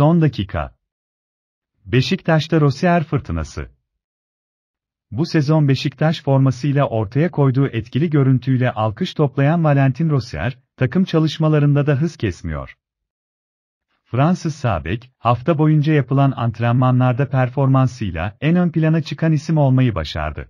Son dakika. Beşiktaş'ta Rosier fırtınası. Bu sezon Beşiktaş formasıyla ortaya koyduğu etkili görüntüyle alkış toplayan Valentin Rosier, takım çalışmalarında da hız kesmiyor. Fransız Sabek, hafta boyunca yapılan antrenmanlarda performansıyla en ön plana çıkan isim olmayı başardı.